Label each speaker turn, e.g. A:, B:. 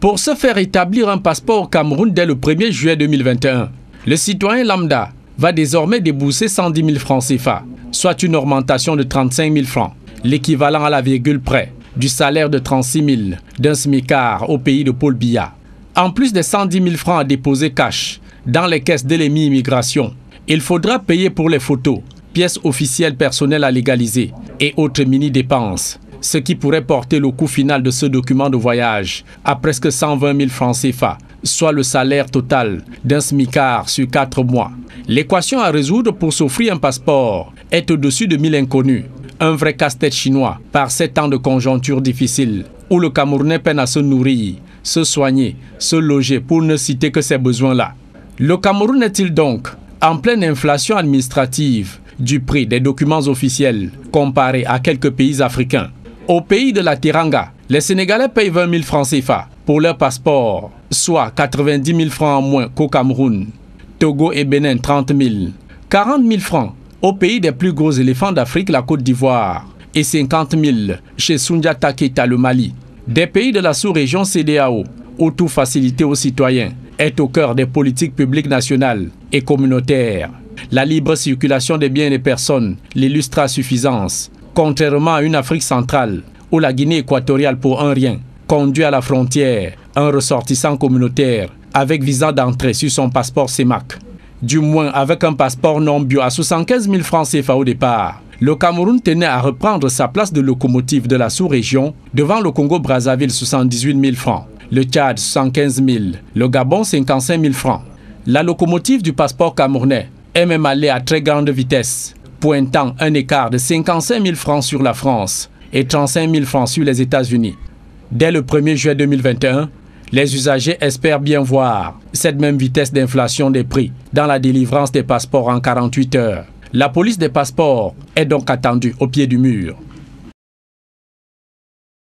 A: pour se faire établir un passeport au Cameroun dès le 1er juillet 2021. Le citoyen lambda va désormais débourser 110 000 francs CFA, soit une augmentation de 35 000 francs, l'équivalent à la virgule près du salaire de 36 000 d'un smicard au pays de Paul Biya. En plus des 110 000 francs à déposer cash dans les caisses de l'EMI Immigration, il faudra payer pour les photos, pièces officielles personnelles à légaliser et autres mini-dépenses ce qui pourrait porter le coût final de ce document de voyage à presque 120 000 francs CFA, soit le salaire total d'un SMICAR sur quatre mois. L'équation à résoudre pour s'offrir un passeport est au-dessus de 1000 inconnus. Un vrai casse-tête chinois par 7 ans de conjoncture difficile où le Camerounais peine à se nourrir, se soigner, se loger pour ne citer que ces besoins-là. Le Cameroun est-il donc en pleine inflation administrative du prix des documents officiels comparé à quelques pays africains au pays de la Tiranga, les Sénégalais payent 20 000 francs CFA pour leur passeport, soit 90 000 francs en moins qu'au Cameroun. Togo et Bénin, 30 000. 40 000 francs au pays des plus gros éléphants d'Afrique, la Côte d'Ivoire. Et 50 000 chez Sundia, Keita, le Mali. Des pays de la sous-région CDAO, où tout facilité aux citoyens est au cœur des politiques publiques nationales et communautaires. La libre circulation des biens et des personnes l'illustre suffisance contrairement à une Afrique centrale ou la Guinée équatoriale pour un rien, conduit à la frontière un ressortissant communautaire avec visa d'entrée sur son passeport CEMAC, du moins avec un passeport non bio à 75 000 francs CFA au départ. Le Cameroun tenait à reprendre sa place de locomotive de la sous-région devant le Congo-Brazzaville 78 000 francs, le Tchad 115 000, le Gabon 55 000 francs. La locomotive du passeport camerounais est même allée à très grande vitesse pointant un écart de 55 000 francs sur la France et 35 000 francs sur les États-Unis. Dès le 1er juillet 2021, les usagers espèrent bien voir cette même vitesse d'inflation des prix dans la délivrance des passeports en 48 heures. La police des passeports est donc attendue au pied du mur.